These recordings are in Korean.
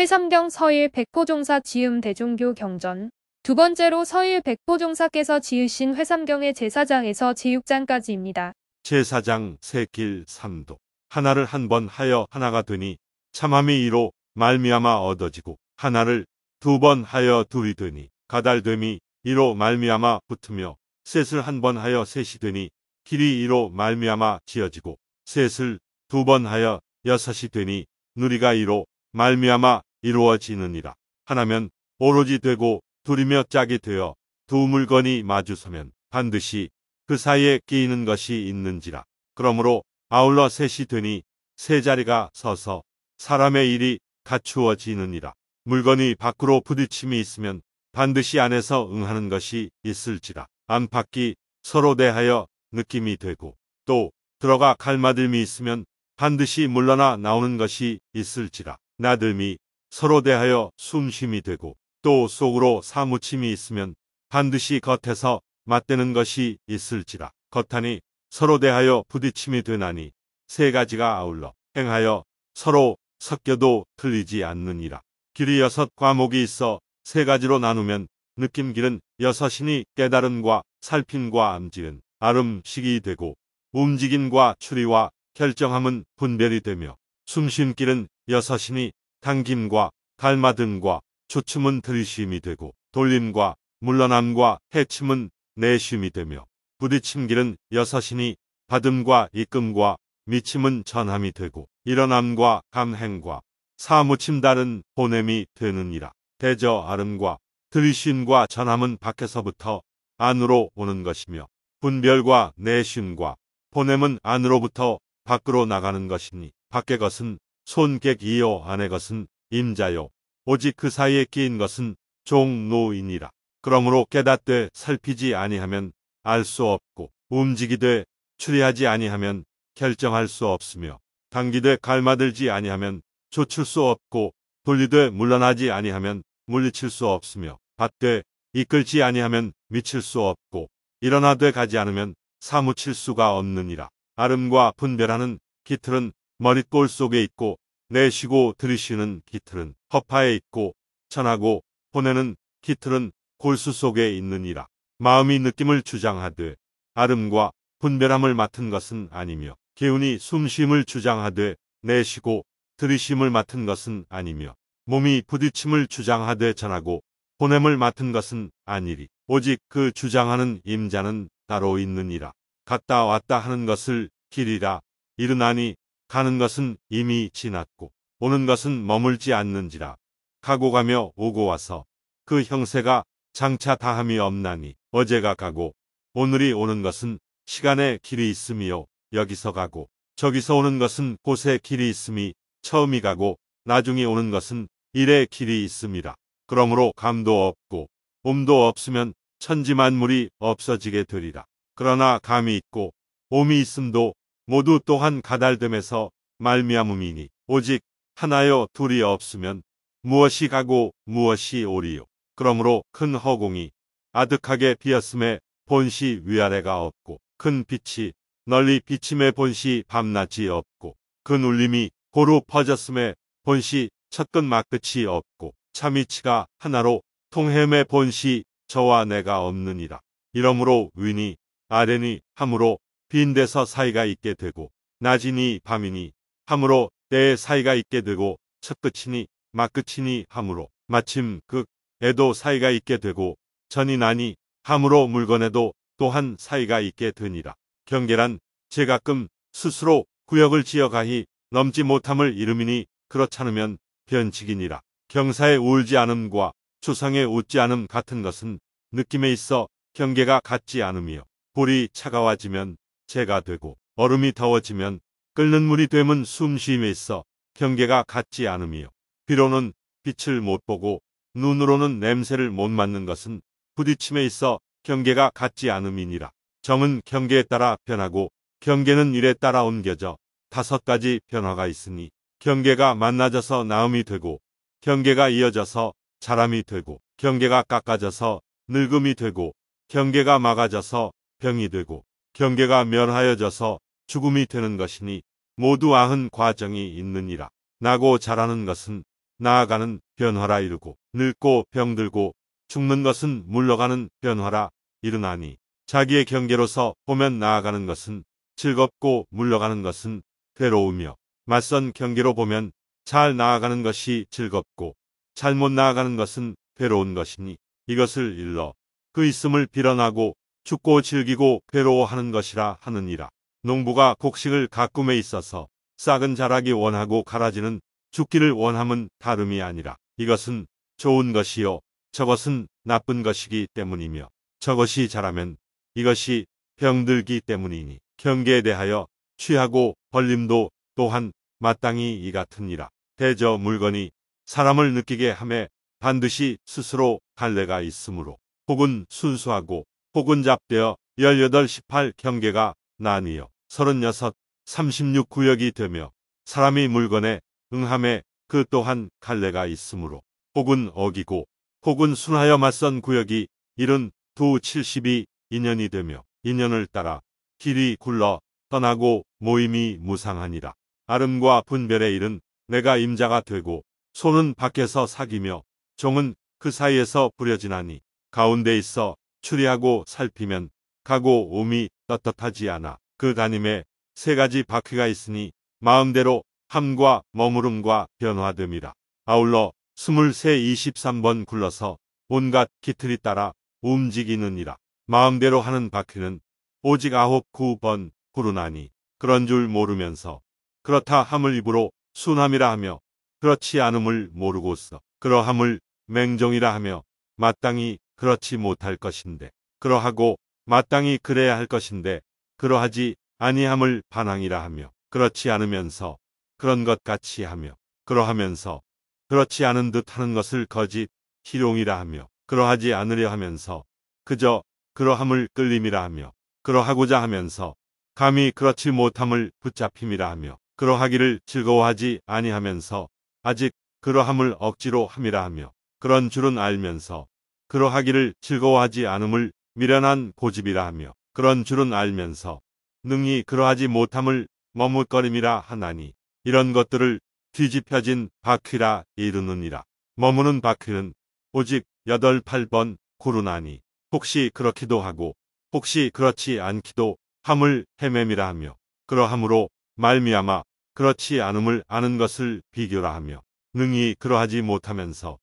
회삼경 서일 백포종사 지음 대종교 경전 두 번째로 서일 백포종사께서 지으신 회삼경의 제사장에서 제육장까지입니다. 제사장 세 길 삼도 하나를 한 번 하여 하나가 되니 참함이 이로 말미암아 얻어지고 하나를 두 번 하여 둘이 되니 가달됨이 이로 말미암아 붙으며 셋을 한 번 하여 셋이 되니 길이 이로 말미암아 지어지고 셋을 두 번 하여 여섯이 되니 누리가 이로 말미암아 이루어지느니라. 하나면 오로지 되고 둘이며 짝이 되어 두 물건이 마주서면 반드시 그 사이에 끼이는 것이 있는지라. 그러므로 아울러 셋이 되니 세 자리가 서서 사람의 일이 갖추어지느니라. 물건이 밖으로 부딪힘이 있으면 반드시 안에서 응하는 것이 있을지라. 안팎이 서로 대하여 느낌이 되고 또 들어가 갈마들미 있으면 반드시 물러나 나오는 것이 있을지라. 나들미 서로 대하여 숨쉼이 되고 또 속으로 사무침이 있으면 반드시 겉에서 맞대는 것이 있을지라 겉하니 서로 대하여 부딪힘이 되나니 세 가지가 아울러 행하여 서로 섞여도 틀리지 않느니라 길이 여섯 과목이 있어 세 가지로 나누면 느낌길은 여섯이니 깨달음과 살핌과 암지은 아름식이 되고 움직임과 추리와 결정함은 분별이 되며 숨쉰길은 여섯이니 당김과 달마등과 조춤은 들심이 되고 돌림과 물러남과 해침은 내심이 되며 부딪힘 길은 여섯이니 받음과 이끔과 미침은 전함이 되고 일어남과 감행과 사무침달은 보냄이 되느니라. 대저 아름과 들심과 전함은 밖에서부터 안으로 오는 것이며 분별과 내심과 보냄은 안으로부터 밖으로 나가는 것이니 밖의 것은 손객이요 아내 것은 임자요 오직 그 사이에 끼인 것은 종노인이라. 그러므로 깨닫되 살피지 아니하면 알 수 없고 움직이되 추리하지 아니하면 결정할 수 없으며 당기되 갈마들지 아니하면 조출 수 없고 돌리되 물러나지 아니하면 물리칠 수 없으며 받되 이끌지 아니하면 미칠 수 없고 일어나되 가지 않으면 사무칠 수가 없느니라. 아름과 분별하는 깃틀은 머릿골 속에 있고 내쉬고 들이쉬는 기틀은 허파에 있고 천하고 보내는 기틀은 골수 속에 있느니라. 마음이 느낌을 주장하되 아름과 분별함을 맡은 것은 아니며 기운이 숨쉼을 주장하되 내쉬고 들이쉼을 맡은 것은 아니며 몸이 부딪힘을 주장하되 전하고 보냄을 맡은 것은 아니리 오직 그 주장하는 임자는 따로 있느니라 갔다 왔다 하는 것을 길이라 이르나니 가는 것은 이미 지났고 오는 것은 머물지 않는지라 가고 가며 오고 와서 그 형세가 장차 다함이 없나니 어제가 가고 오늘이 오는 것은 시간에 길이 있음이요 여기서 가고 저기서 오는 것은 곳에 길이 있음이 처음이 가고 나중에 오는 것은 일에 길이 있음이라 그러므로 감도 없고 옴도 없으면 천지만물이 없어지게 되리라 그러나 감이 있고 옴이 있음도 모두 또한 가달됨에서 말미암음이니 오직 하나요 둘이 없으면 무엇이 가고 무엇이 오리요. 그러므로 큰 허공이 아득하게 비었음에 본시 위아래가 없고 큰 빛이 널리 비침에 본시 밤낮이 없고 큰 울림이 고루 퍼졌음에 본시 첫끝 막끝이 없고 참이치가 하나로 통햄의 본시 저와 내가 없느니라. 이러므로 위니 아래니 함으로 빈 데서 사이가 있게 되고 낮이니 밤이니 함으로 때에 사이가 있게 되고 첫 끝이니 막 끝이니 함으로 마침 극에도 그 사이가 있게 되고 전이 나니 함으로 물건에도 또한 사이가 있게 되니라. 경계란 제가끔 스스로 구역을 지어가히 넘지 못함을 이름이니 그렇잖으면 변칙이니라. 경사에 울지 않음과 추상에 웃지 않음 같은 것은 느낌에 있어 경계가 같지 않으며 볼이 차가워지면 재가 되고 얼음이 더워지면 끓는 물이 되면 숨쉼이 있어 경계가 같지 않음이요. 비로는 빛을 못 보고 눈으로는 냄새를 못 맡는 것은 부딪힘에 있어 경계가 같지 않음이니라. 정은 경계에 따라 변하고 경계는 일에 따라 옮겨져 다섯 가지 변화가 있으니 경계가 만나져서 나음이 되고 경계가 이어져서 자람이 되고 경계가 깎아져서 늙음이 되고 경계가 막아져서 병이 되고 경계가 면하여져서 죽음이 되는 것이니 모두 아흔 과정이 있느니라. 나고 자라는 것은 나아가는 변화라 이르고 늙고 병들고 죽는 것은 물러가는 변화라 이르나니 자기의 경계로서 보면 나아가는 것은 즐겁고 물러가는 것은 괴로우며 맞선 경계로 보면 잘 나아가는 것이 즐겁고 잘못 나아가는 것은 괴로운 것이니 이것을 일러 그 있음을 빌어나고 죽고 즐기고 괴로워하는 것이라 하느니라. 농부가 곡식을 가꿈에 있어서 싹은 자라기 원하고 갈아지는 죽기를 원함은 다름이 아니라 이것은 좋은 것이요 저것은 나쁜 것이기 때문이며 저것이 자라면 이것이 병들기 때문이니 경계에 대하여 취하고 벌림도 또한 마땅히 이 같으니라. 대저 물건이 사람을 느끼게 함에 반드시 스스로 갈래가 있으므로 혹은 순수하고 혹은 잡되어 18, 18 경계가 나뉘어 36, 36 구역이 되며 사람이 물건에 응함에 그 또한 갈래가 있으므로 혹은 어기고 혹은 순하여 맞선 구역이 7두72 인연이 되며 인연을 따라 길이 굴러 떠나고 모임이 무상하니라. 아름과 분별의 일은 내가 임자가 되고 손은 밖에서 사귀며 종은 그 사이에서 부려지나니 가운데 있어 추리하고 살피면 가고 오이 떳떳하지 않아 그 다님에 세 가지 바퀴가 있으니 마음대로 함과 머무름과 변화됨이라. 아울러 23, 23번 굴러서 온갖 기틀이 따라 움직이느니라. 마음대로 하는 바퀴는 오직 아홉 구번 구르나니 그런 줄 모르면서 그렇다 함을 입으로 순함이라 하며 그렇지 않음을 모르고서 그러함을 맹정이라 하며 마땅히 그렇지 못할 것인데 그러하고 마땅히 그래야 할 것인데 그러하지 아니함을 반항이라 하며 그렇지 않으면서 그런 것 같이 하며 그러하면서 그렇지 않은 듯 하는 것을 거짓 희롱이라 하며 그러하지 않으려 하면서 그저 그러함을 끌림이라 하며 그러하고자 하면서 감히 그렇지 못함을 붙잡힘이라 하며 그러하기를 즐거워하지 아니하면서 아직 그러함을 억지로 함이라 하며 그런 줄은 알면서 그러하기를 즐거워하지 않음을 미련한 고집이라 하며 그런 줄은 알면서 능히 그러하지 못함을 머뭇거림이라 하나니 이런 것들을 뒤집혀진 바퀴라 이르느니라. 머무는 바퀴는 오직 여덟 팔번 구르나니 혹시 그렇기도 하고 혹시 그렇지 않기도 함을 헤매미라 하며 그러하므로 말미암아 그렇지 않음을 아는 것을 비교라 하며 능히 그러하지 못하면서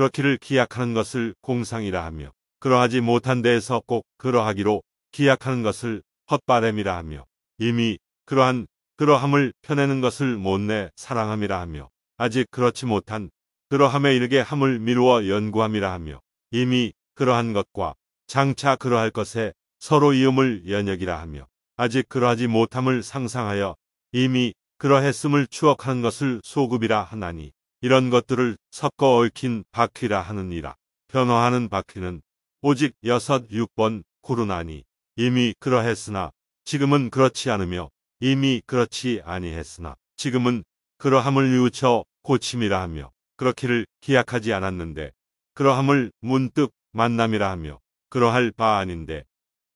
그렇기를 기약하는 것을 공상이라 하며 그러하지 못한 데에서 꼭 그러하기로 기약하는 것을 헛바램이라 하며 이미 그러한 그러함을 펴내는 것을 못내 사랑함이라 하며 아직 그렇지 못한 그러함에 이르게 함을 미루어 연구함이라 하며 이미 그러한 것과 장차 그러할 것에 서로 이음을 연역이라 하며 아직 그러하지 못함을 상상하여 이미 그러했음을 추억하는 것을 소급이라 하나니 이런 것들을 섞어 얽힌 바퀴라 하느니라. 변화하는 바퀴는 오직 여섯 육번 구르나니 이미 그러했으나 지금은 그렇지 않으며 이미 그렇지 아니했으나 지금은 그러함을 유쳐 고침이라 하며 그렇기를 기약하지 않았는데 그러함을 문득 만남이라 하며 그러할 바 아닌데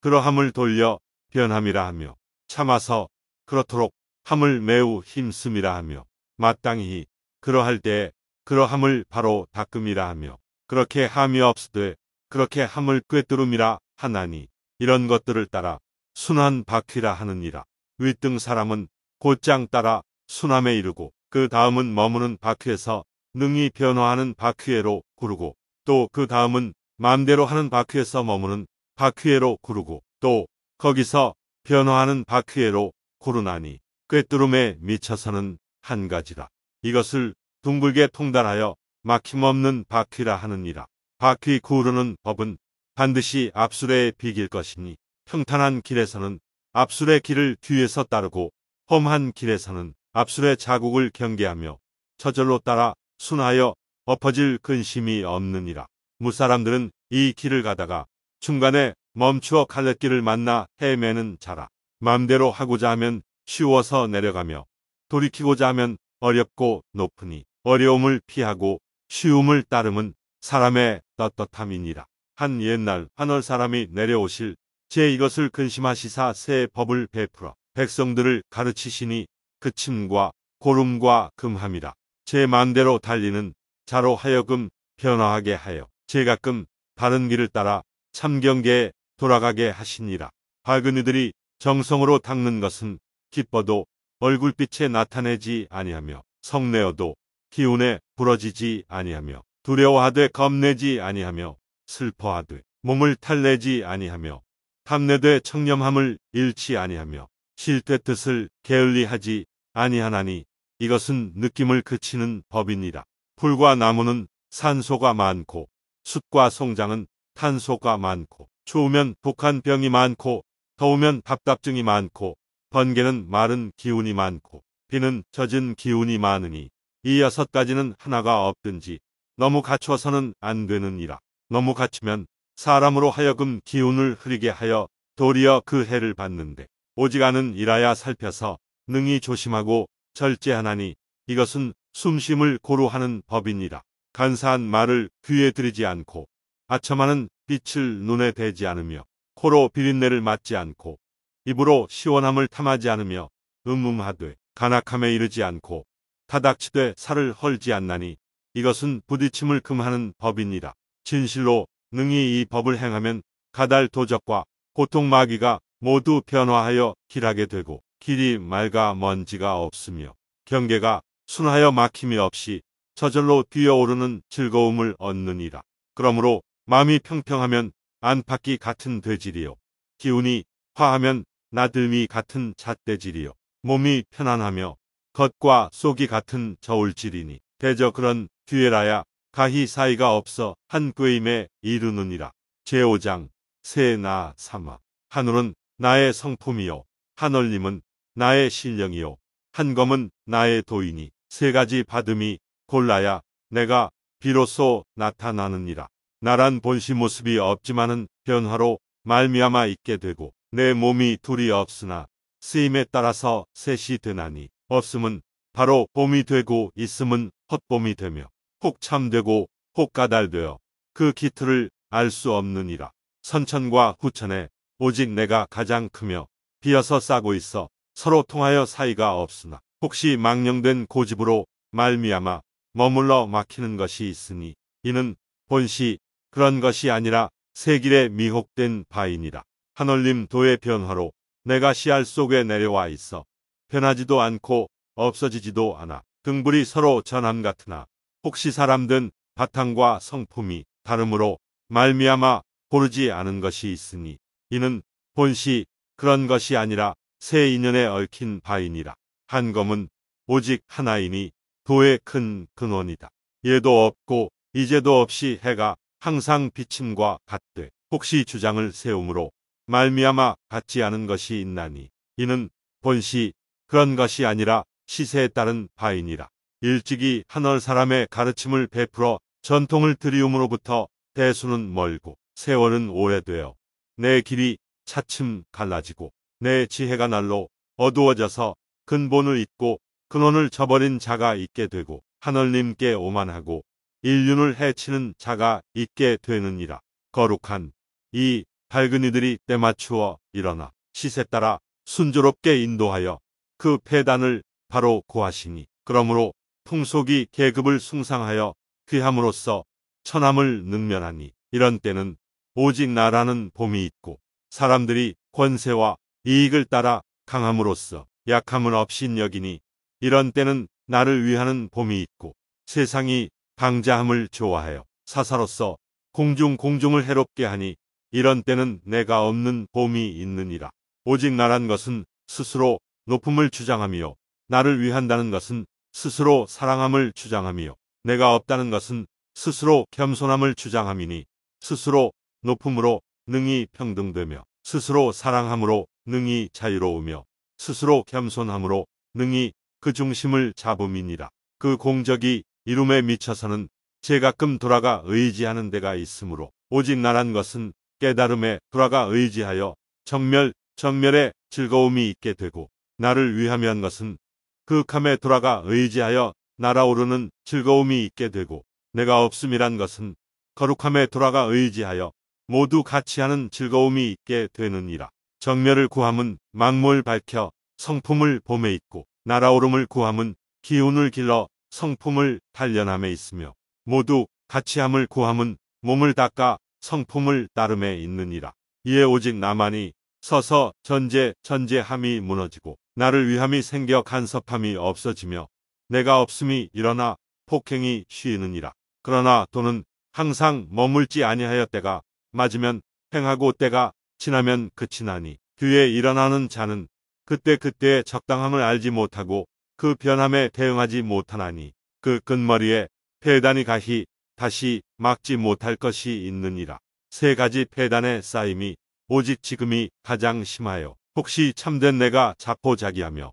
그러함을 돌려 변함이라 하며 참아서 그렇도록 함을 매우 힘씀이라 하며 마땅히 그러할 때 그러함을 바로 닦음이라 하며 그렇게 함이 없으되 그렇게 함을 꿰뚫음이라 하나니 이런 것들을 따라 순한 바퀴라 하느니라 윗등 사람은 곧장 따라 순함에 이르고 그 다음은 머무는 바퀴에서 능히 변화하는 바퀴에로 구르고 또 그 다음은 마음대로 하는 바퀴에서 머무는 바퀴에로 구르고 또 거기서 변화하는 바퀴에로 구르나니 꿰뚫음에 미쳐서는 한 가지라. 이것을 둥글게 통단하여 막힘없는 바퀴라 하느니라. 바퀴 구르는 법은 반드시 압술레에 비길 것이니 평탄한 길에서는 압술의 길을 뒤에서 따르고 험한 길에서는 압술의 자국을 경계하며 저절로 따라 순하여 엎어질 근심이 없느니라. 무사람들은 이 길을 가다가 중간에 멈추어 갈래길을 만나 헤매는 자라. 맘대로 하고자 하면 쉬워서 내려가며 돌이키고자 하면 어렵고 높으니 어려움을 피하고 쉬움을 따름은 사람의 떳떳함이니라. 한 옛날 환월 사람이 내려오실 제 이것을 근심하시사 새 법을 베풀어 백성들을 가르치시니 그침과 고름과 금함이라. 제 만대로 달리는 자로 하여금 변화하게 하여 제 가끔 바른 길을 따라 참경계에 돌아가게 하시니라. 밝은 이들이 정성으로 닦는 것은 기뻐도 얼굴빛에 나타내지 아니하며 성내어도 기운에 부러지지 아니하며 두려워하되 겁내지 아니하며 슬퍼하되 몸을 탈내지 아니하며 탐내되 청렴함을 잃지 아니하며 실패 뜻을 게을리하지 아니하나니 이것은 느낌을 그치는 법이니라. 풀과 나무는 산소가 많고 숯과 송장은 탄소가 많고 추우면 북한 병이 많고 더우면 답답증이 많고 번개는 마른 기운이 많고 비는 젖은 기운이 많으니 이 여섯 가지는 하나가 없든지 너무 갖춰서는 안 되느니라. 너무 갖추면 사람으로 하여금 기운을 흐리게 하여 도리어 그 해를 받는데 오직 아는 일하야 살펴서 능히 조심하고 절제하나니 이것은 숨심을 고루하는 법이니라. 간사한 말을 귀에 들이지 않고 아첨하는 빛을 눈에 대지 않으며 코로 비린내를 맡지 않고 입으로 시원함을 탐하지 않으며 음음하되 간악함에 이르지 않고 타닥치되 살을 헐지 않나니 이것은 부딪힘을 금하는 법이니라. 진실로 능히 이 법을 행하면 가달 도적과 고통 마귀가 모두 변화하여 길하게 되고 길이 맑아 먼지가 없으며 경계가 순하여 막힘이 없이 저절로 뛰어오르는 즐거움을 얻느니라. 그러므로 마음이 평평하면 안팎이 같은 되질이요 기운이 화하면 나들미 같은 잣대질이요 몸이 편안하며 겉과 속이 같은 저울질이니 대저 그런 뒤에라야 가히 사이가 없어 한 꾀임에 이르느니라. 제5장 세나 삼아 하늘은 나의 성품이요 하늘님은 나의 신령이요 한검은 나의 도인이 세 가지 받음이 골라야 내가 비로소 나타나느니라. 나란 본시 모습이 없지만은 변화로 말미암아 있게 되고 내 몸이 둘이 없으나 쓰임에 따라서 셋이 되나니 없음은 바로 봄이 되고 있음은 헛봄이 되며 혹 참되고 혹 까달되어 그 기틀을 알 수 없느니라. 선천과 후천에 오직 내가 가장 크며 비어서 싸고 있어 서로 통하여 사이가 없으나 혹시 망령된 고집으로 말미암아 머물러 막히는 것이 있으니 이는 본시 그런 것이 아니라 세길에 미혹된 바이니라. 하늘님 도의 변화로 내가 시알 속에 내려와 있어 변하지도 않고 없어지지도 않아 등불이 서로 전함 같으나 혹시 사람든 바탕과 성품이 다름으로 말미암아 고르지 않은 것이 있으니 이는 본시 그런 것이 아니라 새 인연에 얽힌 바이니라 한검은 오직 하나이니 도의 큰 근원이다 예도 없고 이제도 없이 해가 항상 비침과 같되 혹시 주장을 세움으로 말미암아 같지 않은 것이 있나니 이는 본시 그런 것이 아니라 시세에 따른 바인이라 일찍이 하늘 사람의 가르침을 베풀어 전통을 드리움으로부터 대수는 멀고 세월은 오래되어 내 길이 차츰 갈라지고 내 지혜가 날로 어두워져서 근본을 잊고 근원을 저버린 자가 있게 되고 하늘님께 오만하고 인륜을 해치는 자가 있게 되느니라. 거룩한 이 밝은이들이 때맞추어 일어나 시세 따라 순조롭게 인도하여 그 폐단을 바로 고하시니 그러므로 풍속이 계급을 숭상하여 귀함으로써 천함을 능면하니 이런 때는 오직 나라는 봄이 있고 사람들이 권세와 이익을 따라 강함으로써 약함을 없인 여기니 이런 때는 나를 위하는 봄이 있고 세상이 강자함을 좋아하여 사사로서 공중 공중을 해롭게 하니 이런 때는 내가 없는 봄이 있느니라. 오직 나란 것은 스스로 높음을 주장하며 나를 위한다는 것은 스스로 사랑함을 주장하며 내가 없다는 것은 스스로 겸손함을 주장함이니 스스로 높음으로 능히 평등되며 스스로 사랑함으로 능히 자유로우며 스스로 겸손함으로 능히 그 중심을 잡음이니라. 그 공적이 이름에 미쳐서는 제가끔 돌아가 의지하는 데가 있으므로 오직 나란 것은 깨달음에 돌아가 의지하여 정멸, 정멸의 즐거움이 있게 되고 나를 위하면 것은 그함에 돌아가 의지하여 날아오르는 즐거움이 있게 되고 내가 없음이란 것은 거룩함에 돌아가 의지하여 모두 같이 하는 즐거움이 있게 되느니라. 정멸을 구함은 만물 밝혀 성품을 봄에 있고 날아오름을 구함은 기운을 길러 성품을 단련함에 있으며 모두 같이함을 구함은 몸을 닦아 성품을 따름에 있느니라. 이에 오직 나만이 서서 전제 전제함이 무너지고 나를 위함이 생겨 간섭함이 없어지며 내가 없음이 일어나 폭행이 쉬느니라. 그러나 돈은 항상 머물지 아니하여 때가 맞으면 행하고 때가 지나면 그치나니 뒤에 일어나는 자는 그때 그때의 적당함을 알지 못하고 그 변함에 대응하지 못하나니 그 끝머리에 폐단이 가히 다시 막지 못할 것이 있느니라. 세 가지 폐단의 쌓임이 오직 지금이 가장 심하여 혹시 참된 내가 자포자기하며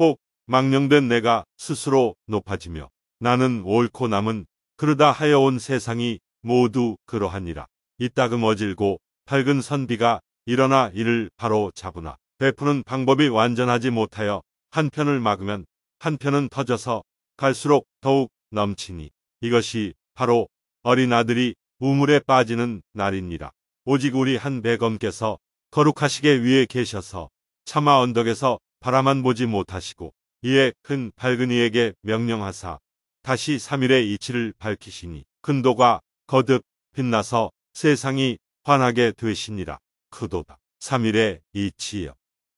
혹 망령된 내가 스스로 높아지며 나는 옳고 남은 그러다 하여 온 세상이 모두 그러하니라. 이따금 어질고 밝은 선비가 일어나 이를 바로 잡으나 베푸는 방법이 완전하지 못하여 한 편을 막으면 한 편은 터져서 갈수록 더욱 넘치니 이것이 바로 어린 아들이 우물에 빠지는 날입니라 오직 우리 한 백엄께서 거룩하시게 위에 계셔서 차마 언덕에서 바라만 보지 못하시고 이에 큰 밝은 이에게 명령하사 다시 3일의 이치를 밝히시니 큰 도가 거듭 빛나서 세상이 환하게 되시니라. 크도다. 3일의 이치여.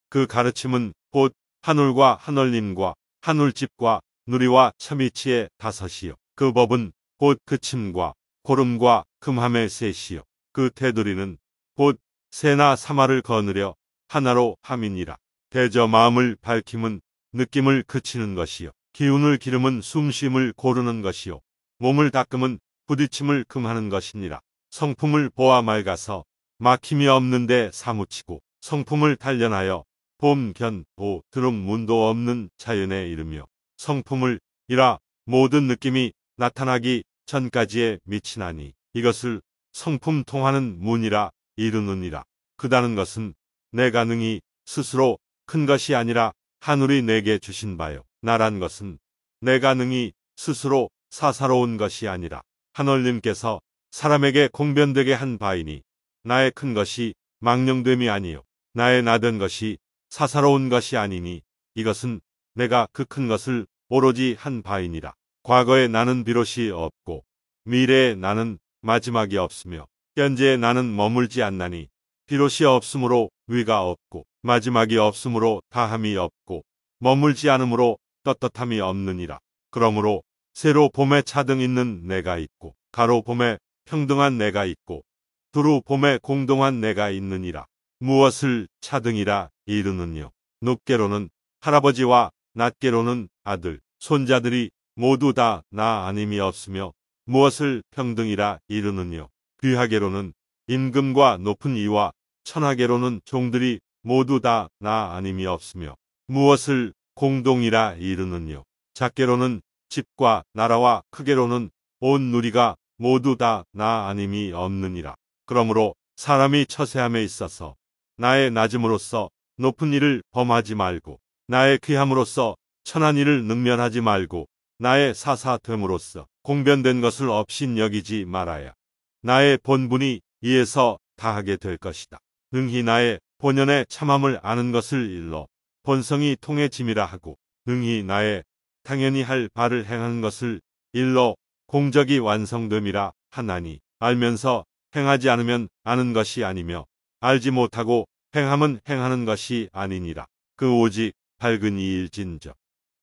그 가르침은 곧 한울과 한얼님과 한울집과 누리와 참이치의 다섯이요. 그 법은 곧그 침과 고름과 금함의 셋이요. 그 테두리는 곧 세나 사마를 거느려 하나로 함이니라. 대저 마음을 밝힘은 느낌을 그치는 것이요. 기운을 기름은 숨쉼을 고르는 것이요. 몸을 닦음은 부딪힘을 금하는 것이니라. 성품을 보아 맑아서 막힘이 없는데 사무치고 성품을 단련하여 봄, 견, 보, 드름, 문도 없는 자연에이르며 성품을 이라 모든 느낌이 나타나기 전까지에 미치나니 이것을 성품 통하는 문이라 이르느니라. 그다는 것은 내가 능히 스스로 큰 것이 아니라 하늘이 내게 주신 바요. 나란 것은 내가 능히 스스로 사사로운 것이 아니라 하늘님께서 사람에게 공변되게 한 바이니 나의 큰 것이 망령됨이 아니요 나의 나된 것이 사사로운 것이 아니니 이것은 내가 그 큰 것을 오로지 한 바이니라. 과거의 나는 비롯이 없고 미래의 나는 마지막이 없으며 현재의 나는 머물지 않나니 비롯이 없으므로 위가 없고 마지막이 없으므로 다함이 없고 머물지 않으므로 떳떳함이 없느니라. 그러므로 새로 봄에 차등 있는 내가 있고 가로 봄에 평등한 내가 있고 두루 봄에 공동한 내가 있느니라. 무엇을 차등이라 이르는요. 높게로는 할아버지와 낮게로는 아들, 손자들이 모두 다 나 아님이 없으며 무엇을 평등이라 이르느뇨. 귀하게로는 임금과 높은 이와 천하게로는 종들이 모두 다 나 아님이 없으며 무엇을 공동이라 이르느뇨. 작게로는 집과 나라와 크게로는 온 누리가 모두 다 나 아님이 없느니라. 그러므로 사람이 처세함에 있어서 나의 낮음으로써 높은 일을 범하지 말고 나의 귀함으로써 천한 일을 능면하지 말고 나의 사사됨으로써 공변된 것을 없인 여기지 말아야 나의 본분이 이에서 다하게 될 것이다. 능히 나의 본연의 참함을 아는 것을 일러 본성이 통해짐이라 하고 능히 나의 당연히 할 바를 행한 것을 일러 공적이 완성됨이라 하나니 알면서 행하지 않으면 아는 것이 아니며 알지 못하고 행함은 행하는 것이 아니니라. 그 오직 밝은 이일진저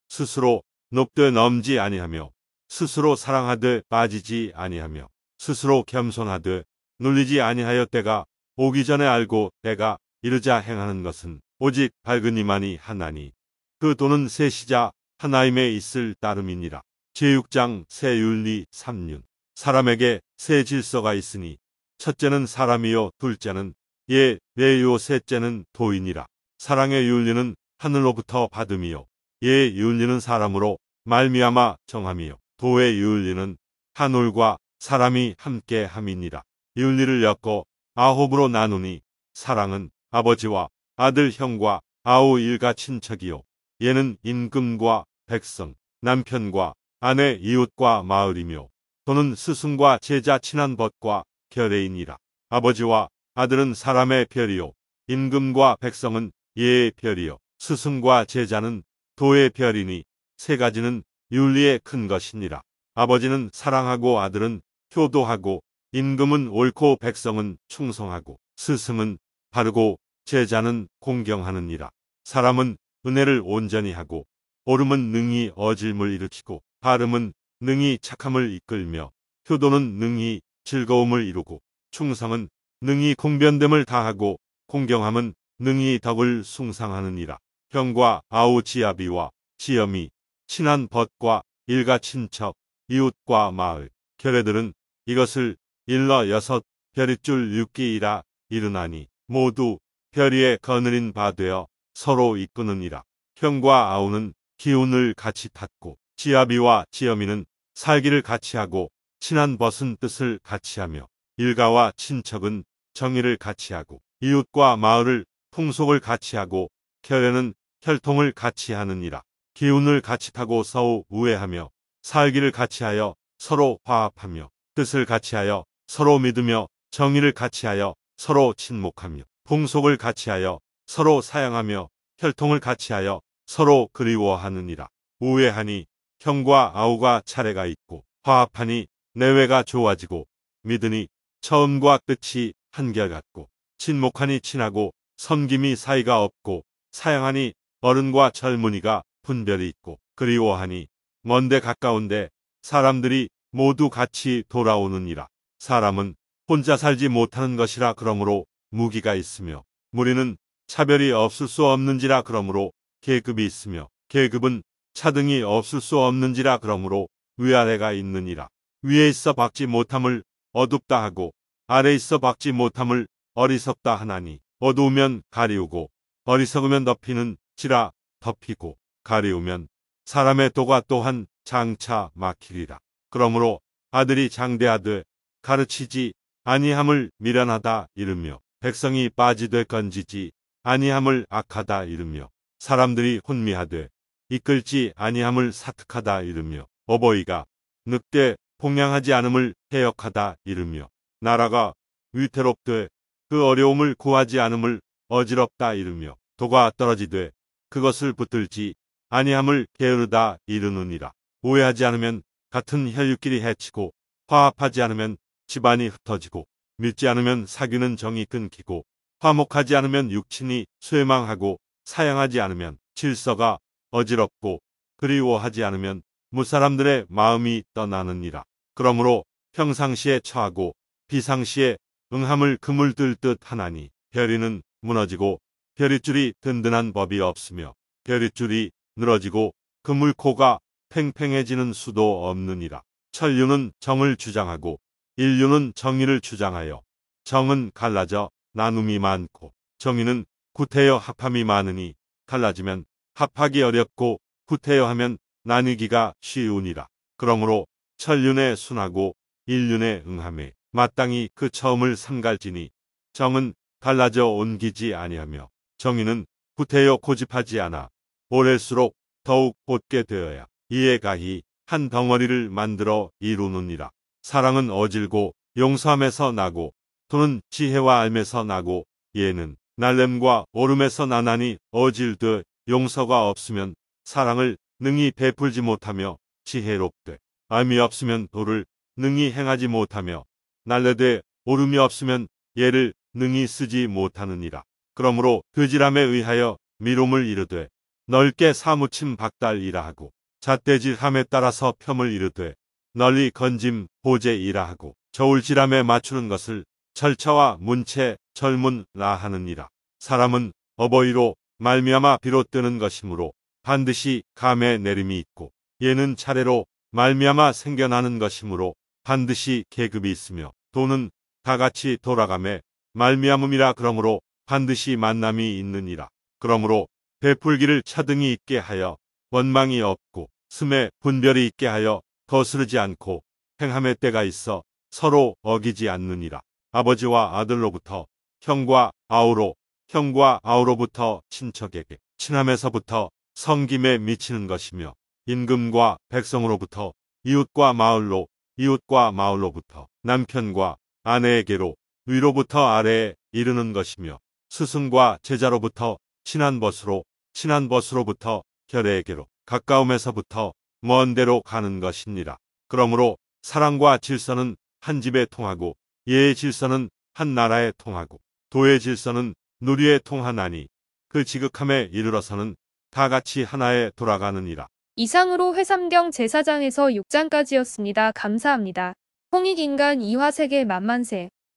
스스로 높되 넘지 아니하며 스스로 사랑하되 빠지지 아니하며 스스로 겸손하되 눌리지 아니하여 때가 오기 전에 알고 때가 이르자 행하는 것은 오직 밝은 이만이 하나니 그 돈은 셋이자 하나임에 있을 따름이니라. 제6장 세윤리 3륜 사람에게 세 질서가 있으니 첫째는 사람이요 둘째는 예, 내요 셋째는 도인이라. 사랑의 윤리는 하늘로부터 받음이요 예, 윤리는 사람으로 말미암아 정함이요 도의 윤리는 하늘과 사람이 함께 함이니라 윤리를 엮어 아홉으로 나누니 사랑은 아버지와 아들 형과 아우 일가 친척이요 얘는 임금과 백성 남편과 아내 이웃과 마을이며 또는 스승과 제자 친한 벗과 결의이라 아버지와 아들은 사람의 별이요 임금과 백성은 예의 별이요 스승과 제자는 도의 별이니 세 가지는 윤리의 큰 것이니라. 아버지는 사랑하고 아들은 효도하고 임금은 옳고 백성은 충성하고 스승은 바르고 제자는 공경하느니라. 사람은 은혜를 온전히 하고 오름은 능히 어질물 일으키고 발음은 능히 착함을 이끌며 효도는 능히 즐거움을 이루고 충성은 능히 공변됨을 다하고 공경함은 능히 덕을 숭상하느니라. 형과 아우지아비와 지엄이 친한 벗과 일가 친척, 이웃과 마을, 결례들은 이것을 일러 여섯 별이줄 육기이라 이르나니 모두 별이에 거느린 바 되어 서로 이끄느니라. 형과 아우는 기운을 같이 탔고 지아비와 지어미는 살기를 같이 하고 친한 벗은 뜻을 같이 하며 일가와 친척은 정의를 같이 하고 이웃과 마을을 풍속을 같이 하고 결례는 혈통을 같이 하느니라. 기운을 같이 타고 서우 우애하며 살기를 같이하여 서로 화합하며 뜻을 같이하여 서로 믿으며 정의를 같이하여 서로 친목하며 풍속을 같이하여 서로 사양하며 혈통을 같이하여 서로 그리워하느니라. 우애하니 형과 아우가 차례가 있고 화합하니 내외가 좋아지고 믿으니 처음과 끝이 한결같고 친목하니 친하고 섬김이 사이가 없고 사양하니 어른과 젊은이가 분별이 있고 그리워하니 먼데 가까운데 사람들이 모두 같이 돌아오느니라. 사람은 혼자 살지 못하는 것이라 그러므로 무기가 있으며 무리는 차별이 없을 수 없는지라 그러므로 계급이 있으며 계급은 차등이 없을 수 없는지라 그러므로 위아래가 있느니라. 위에 있어 박지 못함을 어둡다 하고 아래 있어 박지 못함을 어리석다 하나니 어두우면 가리우고 어리석으면 덮이는 지라 덮이고 가리우면 사람의 도가 또한 장차 막히리라. 그러므로 아들이 장대하되 가르치지 아니함을 미련하다 이르며 백성이 빠지되 건지지 아니함을 악하다 이르며 사람들이 혼미하되 이끌지 아니함을 사특하다 이르며 어버이가 늑대 폭량하지 않음을 해역하다 이르며 나라가 위태롭되 그 어려움을 구하지 않음을 어지럽다 이르며 도가 떨어지되 그것을 붙들지 아니함을 게으르다 이르느니라. 오해하지 않으면 같은 혈육끼리 해치고 화합하지 않으면 집안이 흩어지고 믿지 않으면 사귀는 정이 끊기고 화목하지 않으면 육친이 쇠망하고 사양하지 않으면 질서가 어지럽고 그리워하지 않으면 무사람들의 마음이 떠나느니라. 그러므로 평상시에 처하고 비상시에 응함을 금을 뜰듯 하나니 별이는 무너지고 별이줄이 든든한 법이 없으며 별이줄이 늘어지고 그 물코가 팽팽해지는 수도 없느니라. 천류는 정을 주장하고 인류는 정의를 주장하여 정은 갈라져 나눔이 많고 정의는 구태여 합함이 많으니 갈라지면 합하기 어렵고 구태여 하면 나뉘기가 쉬우니라. 그러므로 천륜의 순하고 인륜의 응함에 마땅히 그 처음을 삼갈지니 정은 갈라져 옮기지 아니하며 정의는 구태여 고집하지 않아 오낼수록 더욱 곧게 되어야 이에 가히 한 덩어리를 만들어 이루느니라. 사랑은 어질고 용서함에서 나고 또는 지혜와 알면서 나고 얘는 날름과 오름에서 나나니 어질되 용서가 없으면 사랑을 능히 베풀지 못하며 지혜롭되 암이 없으면 도를 능히 행하지 못하며 날래되 오름이 없으면 얘를 능히 쓰지 못하느니라. 그러므로 그지람에 의하여 미움을 이르되 넓게 사무침 박달이라 하고 잣대질함에 따라서 폄을 이르되 널리 건짐 보제이라 하고 저울질함에 맞추는 것을 철차와 문체 젊은 라 하느니라 사람은 어버이로 말미암아 비롯되는 것이므로 반드시 감의 내림이 있고 예는 차례로 말미암아 생겨나는 것이므로 반드시 계급이 있으며 돈은 다 같이 돌아감에 말미암음이라 그러므로 반드시 만남이 있느니라 그러므로 베풀기를 차등이 있게 하여 원망이 없고 숨에 분별이 있게 하여 거스르지 않고 행함의 때가 있어 서로 어기지 않느니라. 아버지와 아들로부터 형과 아우로 형과 아우로부터 친척에게 친함에서부터 성김에 미치는 것이며 임금과 백성으로부터 이웃과 마을로 이웃과 마을로부터 남편과 아내에게로 위로부터 아래에 이르는 것이며 스승과 제자로부터 친한 벗으로 친한 벗으로부터 결의에게로 가까움에서부터 먼 데로 가는 것이니라. 그러므로 사랑과 질서는 한 집에 통하고 예의 질서는 한 나라에 통하고 도의 질서는 누리에 통하나니 그 지극함에 이르러서는 다 같이 하나에 돌아가느니라. 이상으로 회삼경 제사장에서 6장까지였습니다. 감사합니다. 홍익인간 이화세계 만만세